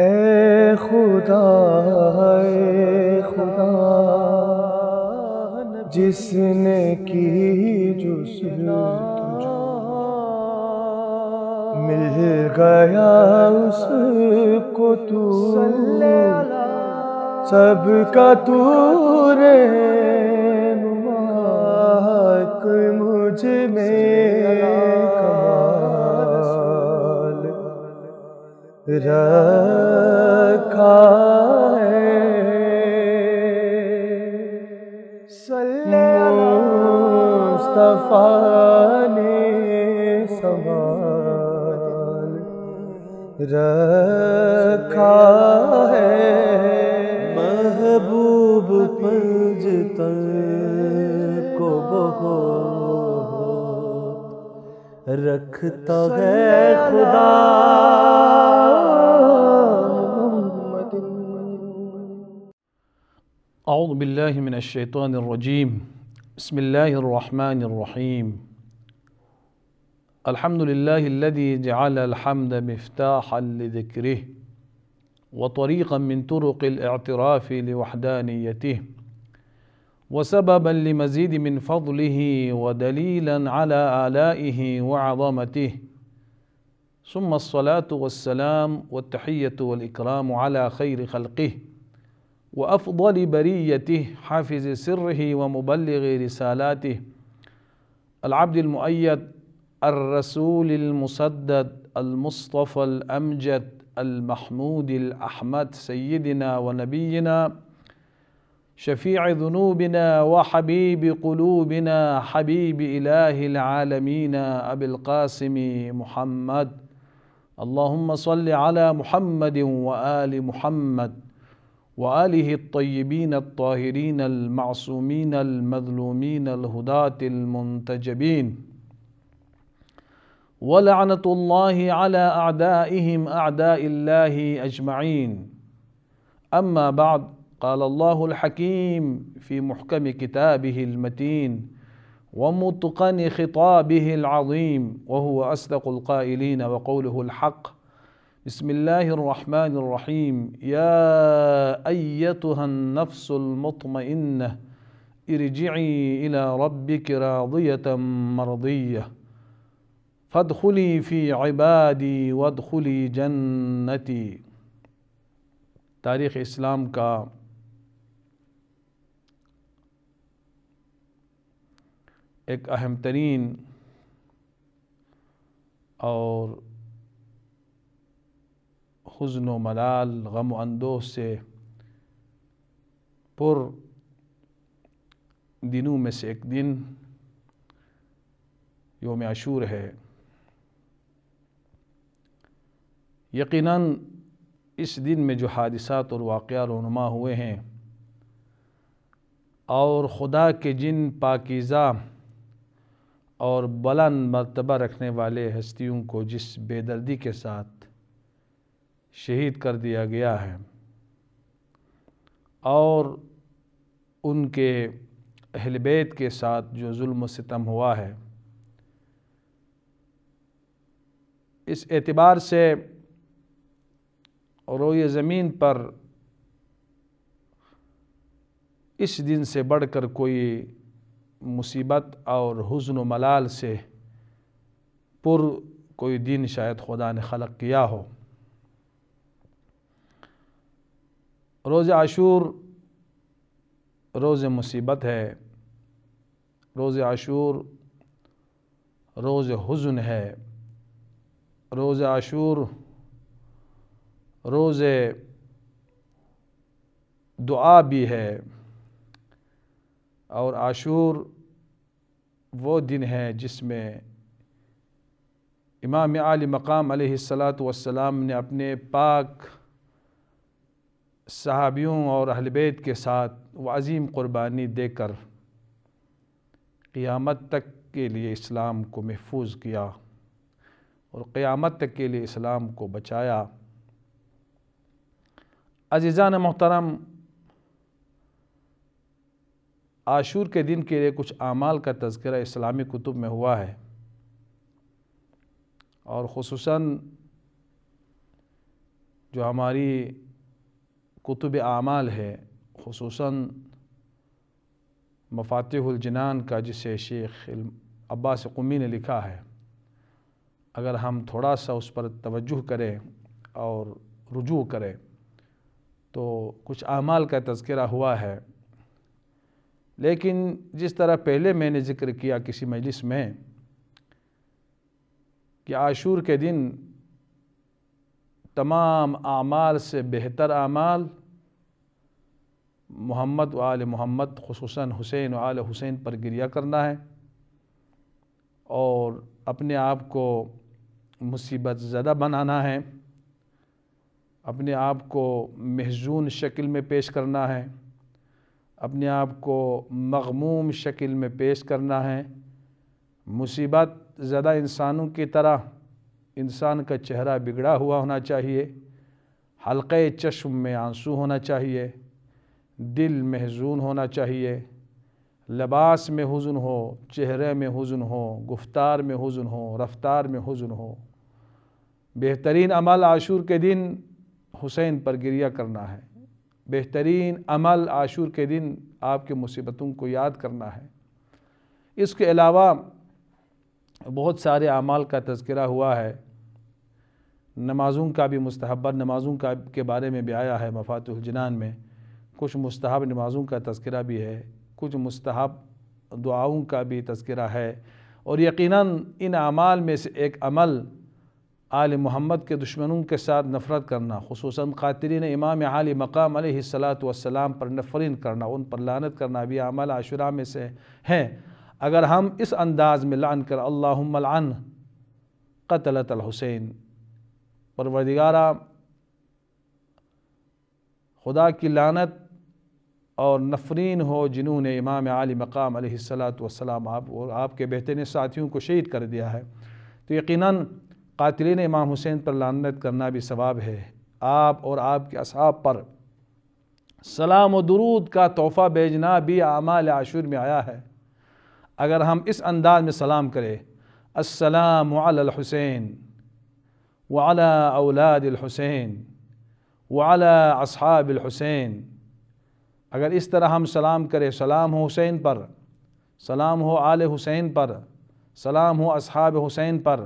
اے خدا اے خدا جس نے کی جس مل گیا اس کو تو سب کا تو رے مجھ رہا سلی صف رکھ محبوب پب رکھتا خدا أعوذ بالله من الشيطان الرجيم بسم الله الرحمن الرحيم الحمد لله الذي جعل الحمد مفتاحا لذكره وطريقا من طرق الاعتراف لوحدانيته وسببا لمزيد من فضله ودليلا على آلائه وعظمته ثم الصلاة والسلام والتحية والإكرام على خير خلقه وافضل بريته حافظ سره ومبلغ رسالاته العبد المؤيد الرسول المسدد المصطفى الامجد المحمود الاحمد سيدنا ونبينا شفيع ذنوبنا وحبيب قلوبنا حبيب اله العالمين ابي القاسم محمد اللهم صل على محمد وال محمد وآله الطيبين الطاهرين المعصومين المظلومين الهداة المنتجبين ولعنة الله على أعدائهم أعداء الله أجمعين أما بعد قال الله الحكيم في محكم كتابه المتين ومتقن خطابه العظيم وهو أصدق القائلين وقوله الحق بسم الله الرحمن الرحيم يا ايتها النفس المطمئنه ارجعي الى ربك راضيه مرضيه فادخلي في عبادي وادخلي جنتي تاريخ اسلام کا ایک اہم ترین اور حزن و ملال غم و اندوہ سے پر دنوں میں سے ایک دن یوم عشور ہے یقیناً اس دن میں جو حادثات اور واقعہ رونما ہوئے ہیں اور خدا کے جن پاکیزہ اور بلند مرتبہ رکھنے والے ہستیوں کو جس بے دردی کے ساتھ شہید کر دیا گیا ہے اور ان کے اہل بیت کے ساتھ جو ظلم و ستم ہوا ہے اس اعتبار سے روی زمین پر اس دن سے بڑھ کر کوئی مصیبت اور حزن و ملال سے پر کوئی دن شاید خدا نے خلق کیا ہو روز عاشور روز مصیبت ہے روز عاشور روز حزن ہے روز عاشور روز دعا بھی ہے اور عاشور وہ دن ہے جس میں امام عالی مقام علیہ السلام نے اپنے پاک صحابیوں اور اہل بیت کے ساتھ وہ عظیم قربانی دے کر قیامت تک کے لیے اسلام کو محفوظ کیا اور قیامت تک کے لیے اسلام کو بچایا عزیزان محترم عاشور کے دن کے لیے کچھ اعمال کا تذکرہ اسلامی کتب میں ہوا ہے اور خصوصاً جو ہماری کتب اعمال ہے خصوصاً مفاتح الجنان کا جسے شیخ عباس قمی نے لکھا ہے اگر ہم تھوڑا سا اس پر توجہ کریں اور رجوع کریں تو کچھ اعمال کا تذکرہ ہوا ہے لیکن جس طرح پہلے میں نے ذکر کیا کسی مجلس میں کہ عاشور کے دن تمام اعمال سے بہتر اعمال محمد و آل محمد خصوصاً حسین و آل حسین پر گریہ کرنا ہے اور اپنے آپ کو مصیبت زدہ بنانا ہے اپنے آپ کو محزون شکل میں پیش کرنا ہے اپنے آپ کو مغموم شکل میں پیش کرنا ہے مصیبت زدہ انسانوں کی طرح انسان کا چہرہ بگڑا ہوا ہونا چاہیے حلقے چشم میں آنسو ہونا چاہیے دل محزون ہونا چاہیے لباس میں حزن ہو چہرے میں حزن ہو گفتار میں حزن ہو رفتار میں حزن ہو بہترین عمل عاشور کے دن حسین پر گریہ کرنا ہے بہترین عمل عاشور کے دن آپ کے مصیبتوں کو یاد کرنا ہے اس کے علاوہ بہت سارے عمال کا تذکرہ ہوا ہے نمازوں کا بھی مستحبہ نمازوں کا کے بارے میں بھی آیا ہے مفات الجنان میں کچھ مستحب نمازوں کا تذکرہ بھی ہے کچھ مستحب دعاؤں کا بھی تذکرہ ہے اور یقیناً ان اعمال میں سے ایک عمل آل محمد کے دشمنوں کے ساتھ نفرت کرنا خصوصاً قاترین امام عالی مقام علیہ السلام پر نفرین کرنا ان پر لانت کرنا بھی عمل عاشرہ میں سے ہیں اگر ہم اس انداز میں لعن کر اللہم لعن قتلت الحسین پروردگارہ خدا کی لانت اور نفرین ہو جنہوں نے امام عالی مقام علیہ السلام آپ اور آپ کے بہترین ساتھیوں کو شہید کر دیا ہے تو یقیناً قاتلین امام حسین پر لانت کرنا بھی ثواب ہے آپ اور آپ کے اصحاب پر سلام و درود کا تحفہ بھیجنا بھی اعمال عاشور میں آیا ہے اگر ہم اس انداز میں سلام کرے السلام علی الحسین وعلی اولاد الحسین وعلی اصحاب الحسین اگر اس طرح ہم سلام کرے سلام ہو حسین پر سلام ہو آل حسین پر سلام ہو اصحاب حسین پر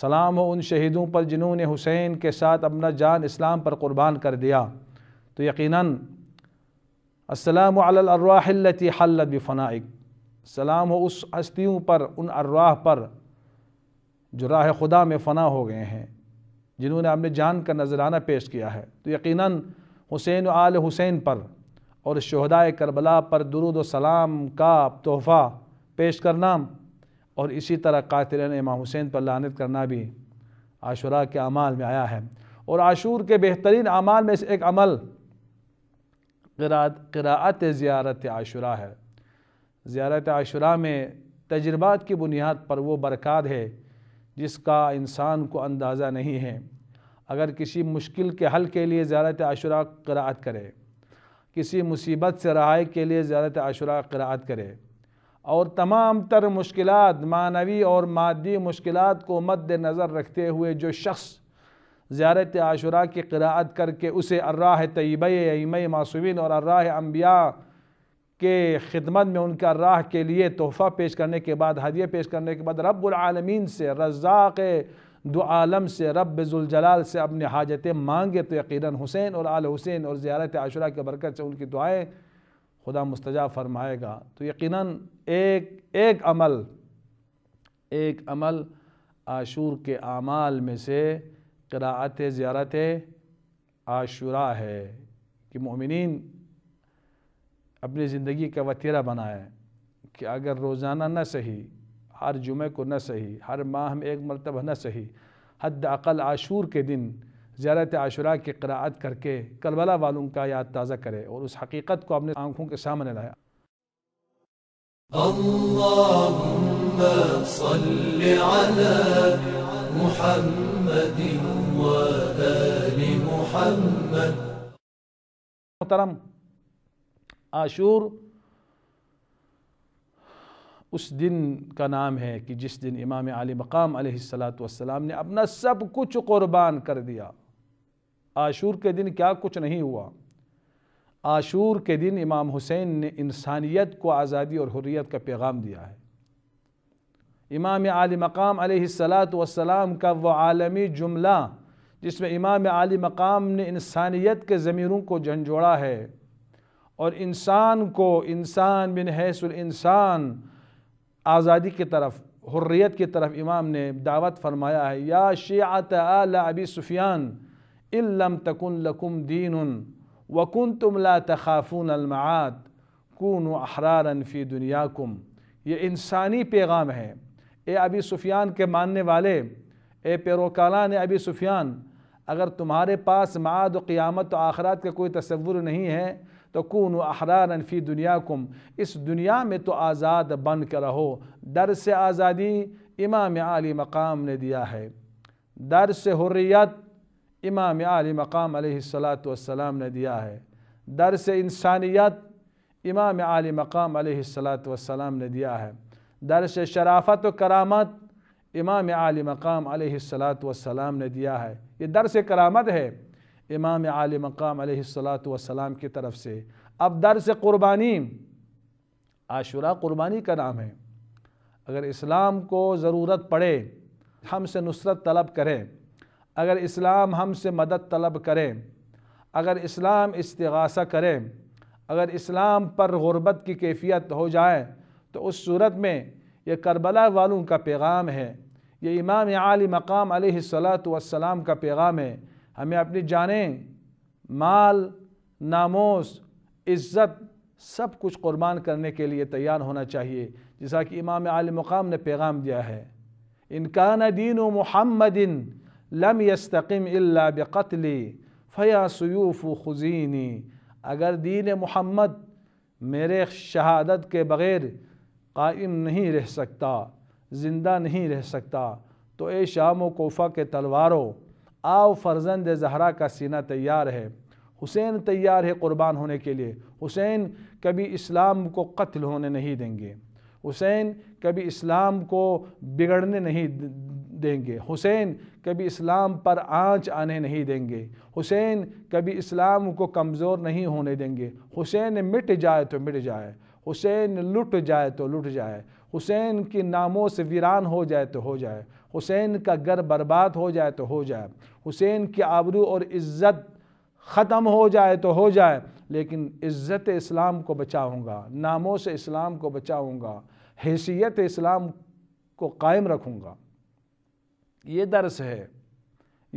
سلام ہو ان شہیدوں پر جنہوں نے حسین کے ساتھ اپنا جان اسلام پر قربان کر دیا تو یقیناً السلام علی الارواح حلد حلت بفنائک سلام ہو اس ہستیوں پر ان ارواح پر جو راہ خدا میں فنا ہو گئے ہیں جنہوں نے اپنے جان کا نظرانہ پیش کیا ہے تو یقیناً حسین و آل حسین پر اور شہدائے کربلا پر درود و سلام کا تحفہ پیش کرنا اور اسی طرح قاتلین امام حسین پر لانت کرنا بھی عاشورہ کے عمال میں آیا ہے اور عاشور کے بہترین اعمال میں سے ایک عمل قراءت زیارت عاشرہ ہے زیارت عاشرہ میں تجربات کی بنیاد پر وہ برکات ہے جس کا انسان کو اندازہ نہیں ہے اگر کسی مشکل کے حل کے لیے زیارت عاشرہ قراءت کرے کسی مصیبت سے رہائی کے لیے زیارت عشرہ قرآت کرے اور تمام تر مشکلات معنوی اور مادی مشکلات کو مد نظر رکھتے ہوئے جو شخص زیارت عاشرہ کی قرآت کر کے اسے الراہ طیبہ ایمہ معصومین اور الراہ انبیاء کے خدمت میں ان کا راہ کے لیے تحفہ پیش کرنے کے بعد ہدیہ پیش کرنے کے بعد رب العالمین سے رزاق دو عالم سے رب زلجلال سے اپنی حاجتیں مانگے تو یقیناً حسین اور آل حسین اور زیارت عاشرہ کے برکت سے ان کی دعائیں خدا مستجاب فرمائے گا تو یقیناً ایک ایک عمل ایک عمل عاشور کے اعمال میں سے قراعت زیارت عاشورہ ہے کہ مومنین اپنی زندگی کا وطیرہ بنائے کہ اگر روزانہ نہ صحیح ہر جمعے کو نہ صحیح ہر ماہ میں ایک مرتبہ نہ صحیح حد اقل عاشور کے دن زیارت عاشورہ کی قراءت کر کے کلولا والوں کا یاد تازہ کرے اور اس حقیقت کو اپنے آنکھوں کے سامنے لایا محترم عاشور اس دن کا نام ہے کہ جس دن امام علی مقام علیہ السلام نے اپنا سب کچھ قربان کر دیا عاشور کے دن کیا کچھ نہیں ہوا عاشور کے دن امام حسین نے انسانیت کو آزادی اور حریت کا پیغام دیا ہے امام علی مقام علیہ السلام والسلام کا وہ عالمی جملہ جس میں امام علی مقام نے انسانیت کے ضمیروں کو جنجوڑا ہے اور انسان کو انسان بن حیث الانسان انسان آزادی کی طرف حریت کی طرف امام نے دعوت فرمایا ہے یا شیعت آل ابی سفیان لم تکن لکم دین وکنتم لا تخافون المعاد کون احرارا فی دنیاکم یہ انسانی پیغام ہے اے ابی سفیان کے ماننے والے اے پیروکالان ابی سفیان اگر تمہارے پاس معاد و قیامت و آخرات کا کوئی تصور نہیں ہے تو کن فی احرانفی دنیا کم اس دنیا میں تو آزاد بن کر رہو در سے آزادی امام عالی مقام نے دیا ہے در سے حریت امام عالی مقام علیہ السلام نے دیا ہے در سے انسانیت امام عالی مقام علیہ السلام نے دیا ہے در سے شرافت و کرامت امام عالی مقام علیہ السلام نے دیا ہے یہ در سے کرامت ہے امام عال مقام علیہ السلام کی طرف سے اب درس قربانی آشورا قربانی کا نام ہے اگر اسلام کو ضرورت پڑے ہم سے نصرت طلب کریں اگر اسلام ہم سے مدد طلب کریں اگر اسلام استغاثہ کریں اگر اسلام پر غربت کی کیفیت ہو جائے تو اس صورت میں یہ کربلا والوں کا پیغام ہے یہ امام عالی مقام علیہ السلام کا پیغام ہے ہمیں اپنی جانیں مال ناموس عزت سب کچھ قربان کرنے کے لیے تیار ہونا چاہیے جیسا کہ امام مقام نے پیغام دیا ہے انکان دین و محمد لم يستقم الا بقتلی فیا سیوف و خزینی اگر دین محمد میرے شہادت کے بغیر قائم نہیں رہ سکتا زندہ نہیں رہ سکتا تو اے شام و کوفہ کے تلواروں آو فرزند زہرا کا سینہ تیار ہے حسین تیار ہے قربان ہونے کے لیے حسین کبھی اسلام کو قتل ہونے نہیں دیں گے حسین کبھی اسلام کو بگڑنے نہیں دیں گے حسین کبھی اسلام پر آنچ آنے نہیں دیں گے حسین کبھی اسلام کو کمزور نہیں ہونے دیں گے حسین مٹ جائے تو مٹ جائے حسین لٹ جائے تو لٹ جائے حسین کی ناموں سے ویران ہو جائے تو ہو جائے حسین کا گر برباد ہو جائے تو ہو جائے حسین کی آبرو اور عزت ختم ہو جائے تو ہو جائے لیکن عزت اسلام کو بچاؤں گا ناموں سے اسلام کو بچاؤں گا حیثیت اسلام کو قائم رکھوں گا یہ درس ہے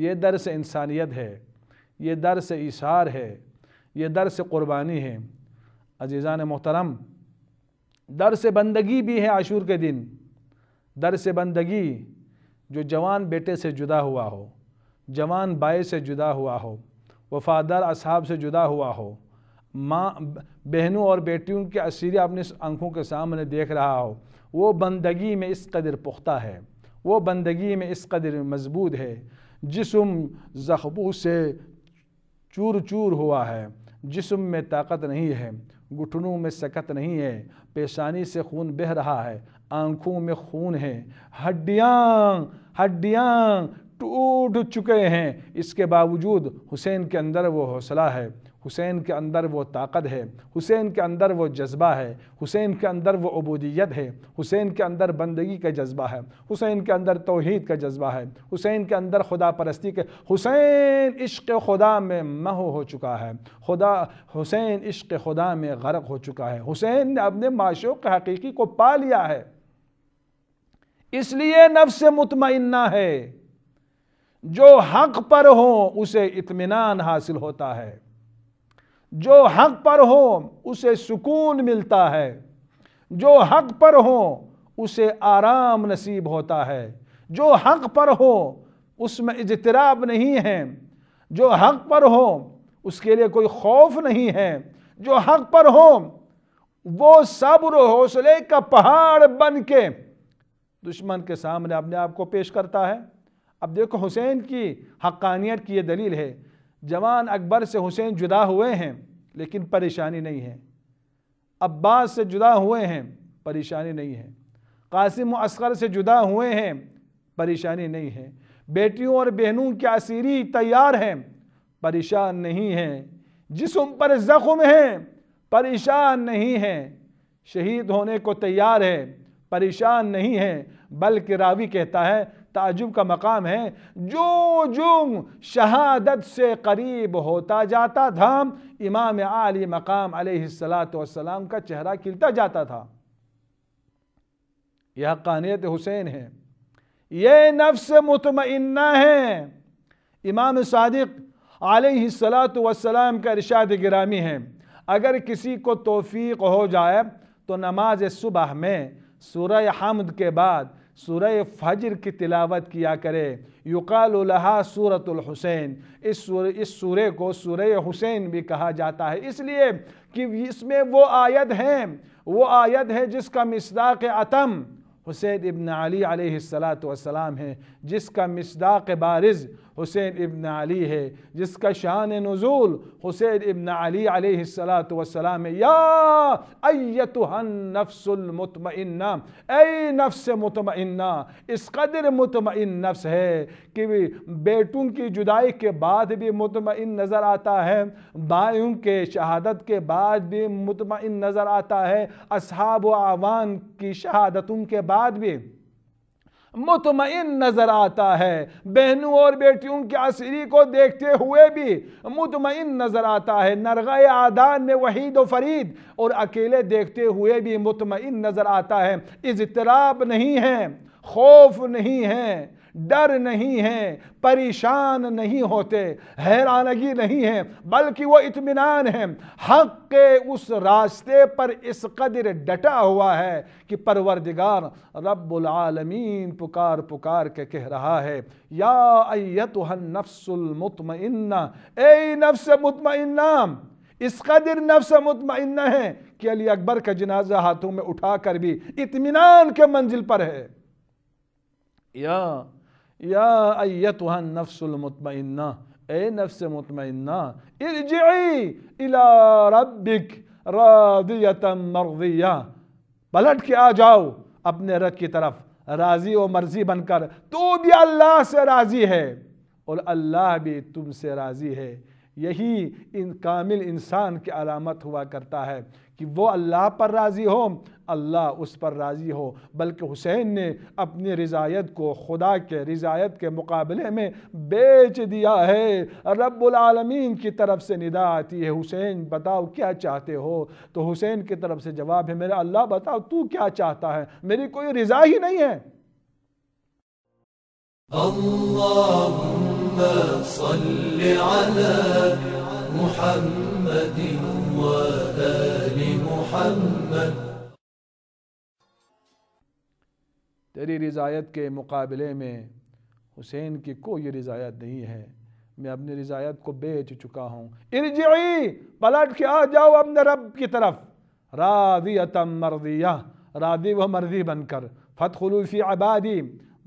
یہ درس انسانیت ہے یہ درس عیسار ہے یہ درس قربانی ہے عزیزان محترم درس بندگی بھی ہے عاشور کے دن درس بندگی جو جوان بیٹے سے جدا ہوا ہو جوان بائے سے جدا ہوا ہو وفادر اصحاب سے جدا ہوا ہو ماں بہنوں اور بیٹیوں کے اسیریاں اپنے آنکھوں کے سامنے دیکھ رہا ہو وہ بندگی میں اس قدر پختہ ہے وہ بندگی میں اس قدر مضبوط ہے جسم زخبو سے چور چور ہوا ہے جسم میں طاقت نہیں ہے گھٹنوں میں سکت نہیں ہے پیشانی سے خون بہ رہا ہے آنکھوں میں خون ہے ہڈیاں ہڈیاں ٹوٹ چکے ہیں اس کے باوجود حسین کے اندر وہ حوصلہ ہے حسین کے اندر وہ طاقت ہے حسین کے اندر وہ جذبہ ہے حسین کے اندر وہ عبودیت ہے حسین کے اندر بندگی کا جذبہ ہے حسین کے اندر توحید کا جذبہ ہے حسین کے اندر خدا پرستی کے حسین عشق خدا میں مہو ہو چکا ہے خدا حسین عشق خدا میں غرق ہو چکا ہے حسین نے اپنے معشوق حقیقی کو پا لیا ہے اس لیے نفس مطمئنہ ہے جو حق پر ہوں اسے اطمینان حاصل ہوتا ہے جو حق پر ہوں اسے سکون ملتا ہے جو حق پر ہوں اسے آرام نصیب ہوتا ہے جو حق پر ہو اس میں اجتراب نہیں ہے جو حق پر ہو اس کے لیے کوئی خوف نہیں ہے جو حق پر ہو وہ صبر حوصلے کا پہاڑ بن کے دشمن کے سامنے اپنے آپ کو پیش کرتا ہے اب دیکھو حسین کی حقانیت کی یہ دلیل ہے جوان اکبر سے حسین جدا ہوئے ہیں لیکن پریشانی نہیں ہے عباس سے جدا ہوئے ہیں پریشانی نہیں ہے قاسم و اسخر سے جدا ہوئے ہیں پریشانی نہیں ہے بیٹیوں اور بہنوں کی اسیری تیار ہیں پریشان نہیں ہیں جسم پر زخم ہیں پریشان نہیں ہیں شہید ہونے کو تیار ہے پریشان نہیں ہے بلکہ راوی کہتا ہے تعجب کا مقام ہے جو شہادت سے قریب ہوتا جاتا تھا امام عالی مقام علیہ السلام کا چہرہ کھلتا جاتا تھا یہ حقانیت حسین ہے یہ نفس مطمئنہ ہے امام صادق علیہ السلام کا ارشاد گرامی ہے اگر کسی کو توفیق ہو جائے تو نماز صبح میں سورہ حمد کے بعد سورہ فجر کی تلاوت کیا کرے یقال لہا سورة الحسین اس سورے اس سورہ کو حسین بھی کہا جاتا ہے اس لیے کہ اس میں وہ آیت ہیں وہ آیت ہے جس کا مصداق عتم حسین ابن علی علیہ السلام ہے جس کا مصداق بارز حسین ابن علی ہے جس کا شان نزول حسین ابن علی علیہ السلام یا ایتہا نفس المطمئنہ اے نفس مطمئنہ اس قدر مطمئن نفس ہے کہ بیٹوں کی جدائی کے بعد بھی مطمئن نظر آتا ہے بائیوں کے شہادت کے بعد بھی مطمئن نظر آتا ہے اصحاب و عوان کی شہادتوں کے بعد بھی مطمئن نظر آتا ہے بہنوں اور بیٹیوں کی عصری کو دیکھتے ہوئے بھی مطمئن نظر آتا ہے نرغہ آدان میں وحید و فرید اور اکیلے دیکھتے ہوئے بھی مطمئن نظر آتا ہے اضطراب نہیں ہے خوف نہیں ہیں ڈر نہیں ہے پریشان نہیں ہوتے حیرانگی نہیں ہے بلکہ وہ اطمینان ہے راستے پر اس قدر ڈٹا ہوا ہے کہ پروردگار رب العالمین پکار پکار کے کہہ رہا ہے یا ایتہ النفس المطمئنہ اے نفس مطمئنہ اس قدر نفس مطمئنہ ہے کہ علی اکبر کا جنازہ ہاتھوں میں اٹھا کر بھی اطمینان کے منزل پر ہے یا یا النفس المطمئنہ اے نفس مطمئنہ ارجعی ربک راضیتا مرضیہ بلٹ کے آ جاؤ اپنے رب کی طرف راضی و مرضی بن کر تو بھی اللہ سے راضی ہے اور اللہ بھی تم سے راضی ہے یہی ان کامل انسان کی علامت ہوا کرتا ہے کہ وہ اللہ پر راضی ہو اللہ اس پر راضی ہو بلکہ حسین نے اپنی رضایت کو خدا کے رضایت کے مقابلے میں بیچ دیا ہے رب العالمین کی طرف سے ندا آتی ہے حسین بتاؤ کیا چاہتے ہو تو حسین کی طرف سے جواب ہے میرا اللہ بتاؤ تو کیا چاہتا ہے میری کوئی رضا ہی نہیں ہے اللہم صل محمد و تیری رضایت کے مقابلے میں حسین کی کوئی رضایت نہیں ہے میں اپنی رضایت کو بیچ چکا ہوں ارجعی پلٹ کے آ جاؤ اپنے رب کی طرف راضیتم مرضیہ راضی و مرضی بن کر فتخلو فی عبادی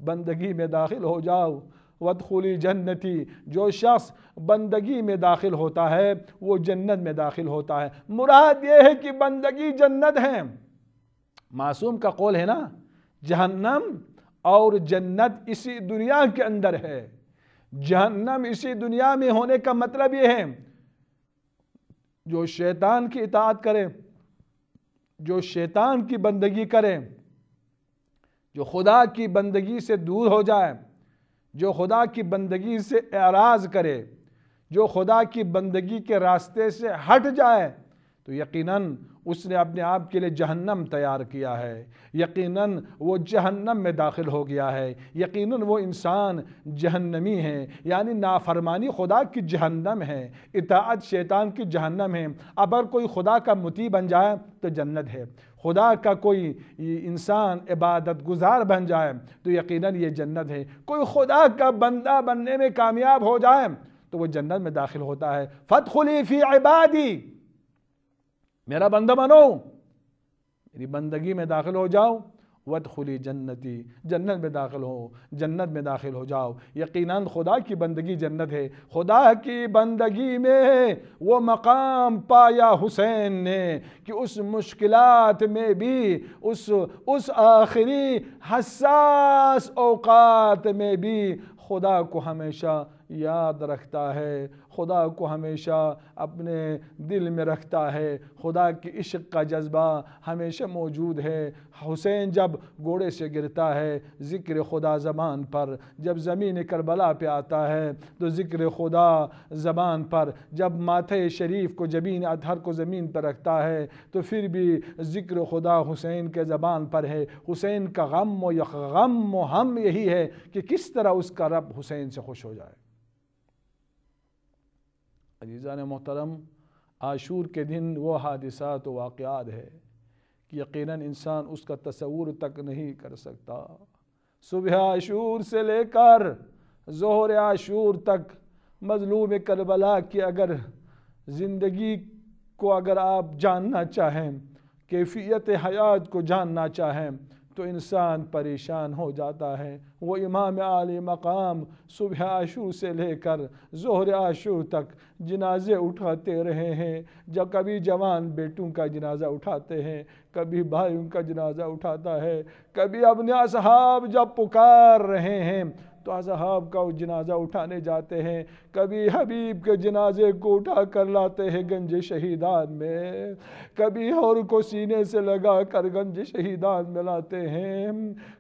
بندگی میں داخل ہو جاؤ ود جنتی جو شخص بندگی میں داخل ہوتا ہے وہ جنت میں داخل ہوتا ہے مراد یہ ہے کہ بندگی جنت ہے معصوم کا قول ہے نا جہنم اور جنت اسی دنیا کے اندر ہے جہنم اسی دنیا میں ہونے کا مطلب یہ ہے جو شیطان کی اطاعت کرے جو شیطان کی بندگی کرے جو خدا کی بندگی سے دور ہو جائے جو خدا کی بندگی سے اعراض کرے جو خدا کی بندگی کے راستے سے ہٹ جائے تو یقیناً اس نے اپنے آپ کے لیے جہنم تیار کیا ہے یقیناً وہ جہنم میں داخل ہو گیا ہے یقیناً وہ انسان جہنمی ہے یعنی نافرمانی خدا کی جہنم ہے اطاعت شیطان کی جہنم ہے اگر کوئی خدا کا متی بن جائے تو جنت ہے خدا کا کوئی انسان عبادت گزار بن جائے تو یقیناً یہ جنت ہے کوئی خدا کا بندہ بننے میں کامیاب ہو جائے تو وہ جنت میں داخل ہوتا ہے فت فِي عبادی میرا بندہ بنو میری بندگی میں داخل ہو جاؤ وَدْخُلِ جَنَّتِ جنتی جنت میں داخل ہو جنت میں داخل ہو جاؤ یقیناً خدا کی بندگی جنت ہے خدا کی بندگی میں وہ مقام پایا حسین نے کہ اس مشکلات میں بھی اس اس آخری حساس اوقات میں بھی خدا کو ہمیشہ یاد رکھتا ہے خدا کو ہمیشہ اپنے دل میں رکھتا ہے خدا کی عشق کا جذبہ ہمیشہ موجود ہے حسین جب گھوڑے سے گرتا ہے ذکر خدا زبان پر جب زمین کربلا پہ آتا ہے تو ذکر خدا زبان پر جب ماتھ شریف کو جبین اطہر کو زمین پر رکھتا ہے تو پھر بھی ذکر خدا حسین کے زبان پر ہے حسین کا غم و یک غم و ہم یہی ہے کہ کس طرح اس کا رب حسین سے خوش ہو جائے عزیزان محترم آشور کے دن وہ حادثات و واقعات ہے کہ یقیناً انسان اس کا تصور تک نہیں کر سکتا صبح عاشور سے لے کر زہر عاشور تک مظلوم کربلا کی اگر زندگی کو اگر آپ جاننا چاہیں کیفیت حیات کو جاننا چاہیں تو انسان پریشان ہو جاتا ہے وہ امام عالی مقام صبح عشور سے لے کر زہر عشور تک جنازے اٹھاتے رہے ہیں جب کبھی جوان بیٹوں کا جنازہ اٹھاتے ہیں کبھی بھائیوں کا جنازہ اٹھاتا ہے کبھی اپنے اصحاب جب پکار رہے ہیں تو اصحاب کا جنازہ اٹھانے جاتے ہیں کبھی حبیب کے جنازے کو اٹھا کر لاتے ہیں گنج شہیدان میں کبھی اور کو سینے سے لگا کر گنج شہیدان میں لاتے ہیں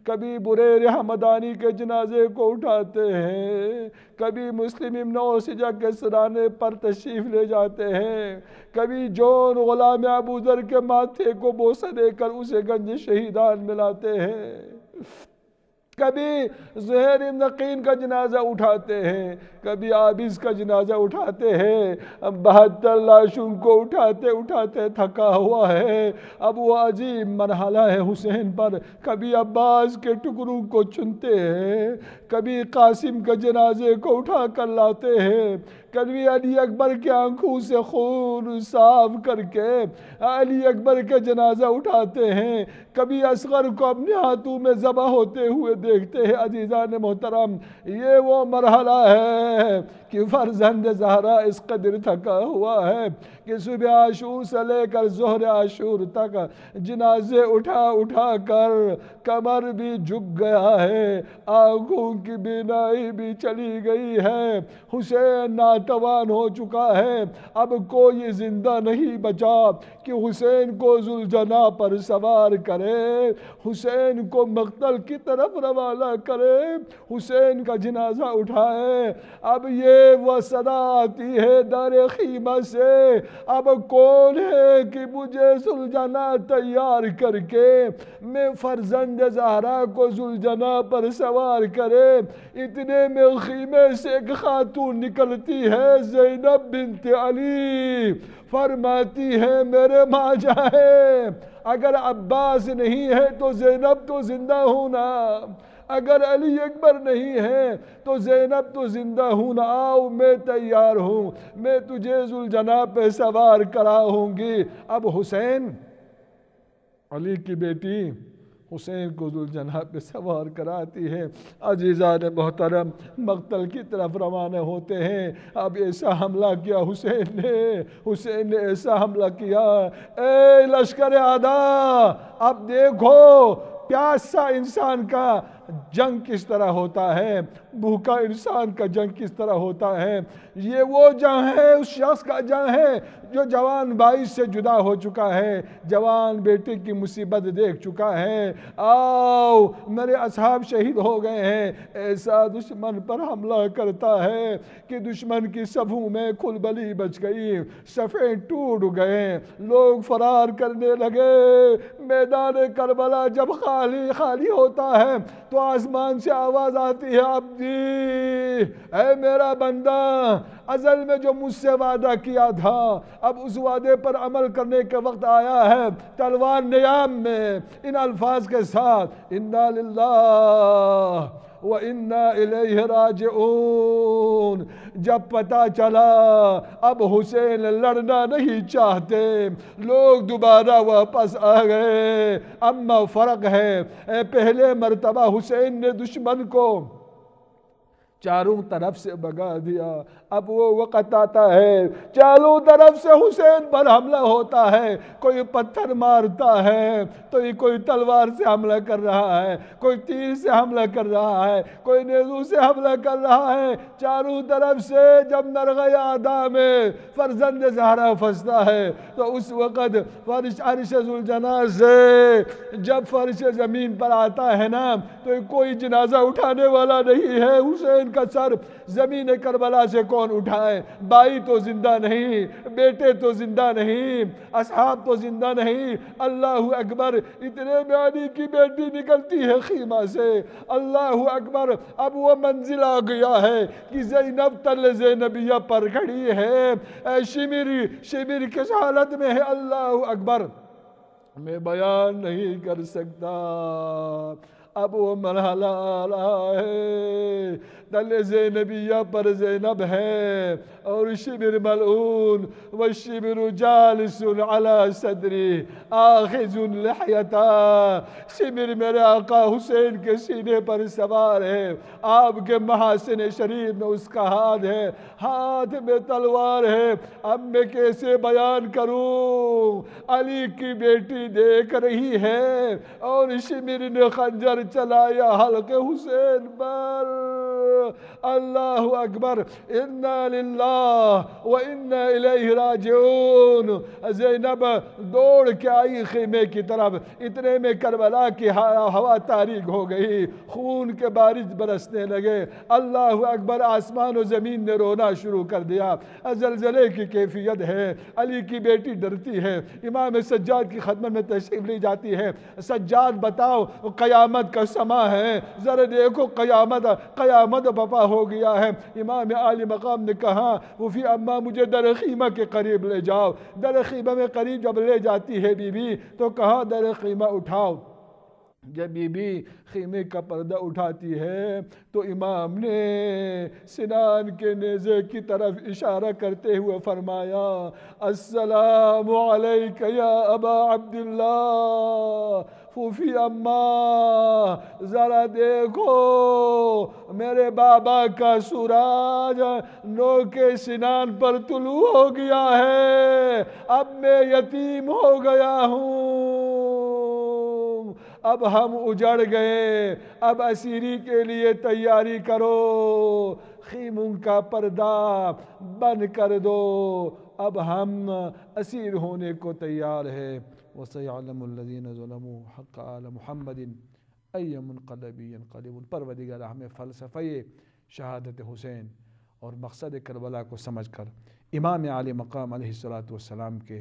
کبھی برے رحمدانی کے جنازے کو اٹھاتے ہیں کبھی مسلم امن نوشجہ کے سرانے پر تشریف لے جاتے ہیں کبھی جون غلام آب کے ماتھے کو بوسہ دے کر اسے گنج شہیدان میں لاتے ہیں کبھی زہر قین کا جنازہ اٹھاتے ہیں کبھی آبز کا جنازہ اٹھاتے ہیں اب بہت کو اٹھاتے اٹھاتے تھکا ہوا ہے اب وہ عجیب مرحلہ ہے حسین پر کبھی عباس کے ٹکڑوں کو چنتے ہیں کبھی قاسم کا جنازے کو اٹھا کر لاتے ہیں کبھی علی اکبر کے آنکھوں سے خون صاف کر کے علی اکبر کا جنازہ اٹھاتے ہیں کبھی اصغر کو اپنے ہاتھوں میں ذبح ہوتے ہوئے دیکھتے ہیں عزیزان محترم یہ وہ مرحلہ ہے کہ فرزند زہرا اس قدر تھکا ہوا ہے کہ صبح آشور سے لے کر زہر آشور تک جنازے اٹھا اٹھا کر کمر بھی جھک گیا ہے آنکھوں کی بینائی بھی چلی گئی ہے حسین ناتوان ہو چکا ہے اب کوئی زندہ نہیں بچا کہ حسین کو زلجنا پر سوار کرے حسین کو مقتل کی طرف روانہ کرے حسین کا جنازہ اٹھائے اب یہ وہ صدا آتی ہے در خیمہ سے اب کون ہے کہ مجھے زلجنہ تیار کر کے میں فرزند زہرہ کو زلجنہ پر سوار کرے اتنے میں خیمے سے ایک خاتون نکلتی ہے زینب بنت علی فرماتی ہے میرے ماں جائے اگر عباس نہیں ہے تو زینب تو زندہ ہونا اگر علی اکبر نہیں ہے تو زینب تو زندہ ہوں نہ آؤ میں تیار ہوں میں تجھے ذل پہ سوار کرا ہوں گی اب حسین علی کی بیٹی حسین کو ذل پہ سوار کراتی ہے عزیزان محترم مقتل کی طرف روانہ ہوتے ہیں اب ایسا حملہ کیا حسین نے حسین نے ایسا حملہ کیا اے لشکر آدھا اب دیکھو پیاسا انسان کا جنگ کس طرح ہوتا ہے بھوکا انسان کا جنگ کس طرح ہوتا ہے یہ وہ جنگ ہے اس شخص کا جنگ ہے جو جوان بھائی سے جدا ہو چکا ہے جوان بیٹے کی مصیبت دیکھ چکا ہے آؤ میرے اصحاب شہید ہو گئے ہیں ایسا دشمن پر حملہ کرتا ہے کہ دشمن کی صفوں میں کھلبلی بچ گئی صفیں ٹوٹ گئے لوگ فرار کرنے لگے میدان کربلا جب خالی خالی ہوتا ہے تو آسمان سے آواز آتی ہے آپ کی اے میرا بندہ ازل میں جو مجھ سے وعدہ کیا تھا اب اس وعدے پر عمل کرنے کے وقت آیا ہے تلوار نیام میں ان الفاظ کے ساتھ وَإِنَّا إِلَيْهِ رَاجِعُونَ جب پتا چلا اب حسین لڑنا نہیں چاہتے لوگ دوبارہ واپس آ گئے اما فرق ہے اے پہلے مرتبہ حسین نے دشمن کو چاروں طرف سے بگا دیا اب وہ وقت آتا ہے چالو طرف سے حسین پر حملہ ہوتا ہے کوئی پتھر مارتا ہے تو یہ کوئی تلوار سے حملہ کر رہا ہے کوئی تیر سے حملہ کر رہا ہے کوئی نیزو سے حملہ کر رہا ہے چاروں طرف سے جب نرغ آدھا میں فرزند زہرا پھنستا ہے تو اس وقت فرش عرش ذلجنا سے جب فرش زمین پر آتا ہے نا تو کوئی جنازہ اٹھانے والا نہیں ہے حسین کا سر زمین کربلا سے کو کون اٹھائے بائی تو زندہ نہیں بیٹے تو زندہ نہیں اصحاب تو زندہ نہیں اللہ اکبر اتنے بیانی کی بیٹی نکلتی ہے خیمہ سے اللہ اکبر اب وہ منزل آ گیا ہے کہ زینب تل زینبیہ پر کھڑی ہے اے شمیر شمیر کس حالت میں ہے اللہ اکبر میں بیان نہیں کر سکتا اب وہ مرحلہ آ رہا ہے تل زینبی پر زینب ہے اور ملعون ملون جالس شبر صدری آخذ لحیتا شبر میرے آقا حسین کے سینے پر سوار ہے آپ کے محاسن شریف میں اس کا ہاتھ ہے ہاتھ میں تلوار ہے اب میں کیسے بیان کروں علی کی بیٹی دیکھ رہی ہے اور شمر نے خنجر چلایا حلق حسین پر اللہ اکبر آئی خیمے کی طرف اتنے میں کربلا کی ہوا تاریخ ہو گئی خون کے بارش برسنے لگے اللہ اکبر آسمان و زمین نے رونا شروع کر دیا زلزلے کی کیفیت ہے علی کی بیٹی ڈرتی ہے امام سجاد کی خدمت میں تشریف لی جاتی ہے سجاد بتاؤ قیامت کا سما ہے ذرا دیکھو قیامت قیامت احمد بپا ہو گیا ہے امام عالی مقام نے کہا فی اماں مجھے درخیمہ کے قریب لے جاؤ در خیمہ میں قریب جب لے جاتی ہے بیوی تو در درخیمہ اٹھاؤ جبھی بھی خیمے کا پردہ اٹھاتی ہے تو امام نے سنان کے نیزے کی طرف اشارہ کرتے ہوئے فرمایا السلام یا ابا عبداللہ فوفی اماں ذرا دیکھو میرے بابا کا سراج نو کے سنان پر طلوع ہو گیا ہے اب میں یتیم ہو گیا ہوں اب ہم اجڑ گئے اب اسیری کے لیے تیاری کرو خیموں کا پردہ بند کر دو اب ہم اسیر ہونے کو تیار ہے حق آل محمد ایم القدی القلیم الپرودیغ ہمیں فلسفہ شہادت حسین اور مقصد کربلا کو سمجھ کر امام علی مقام علیہ السلام کے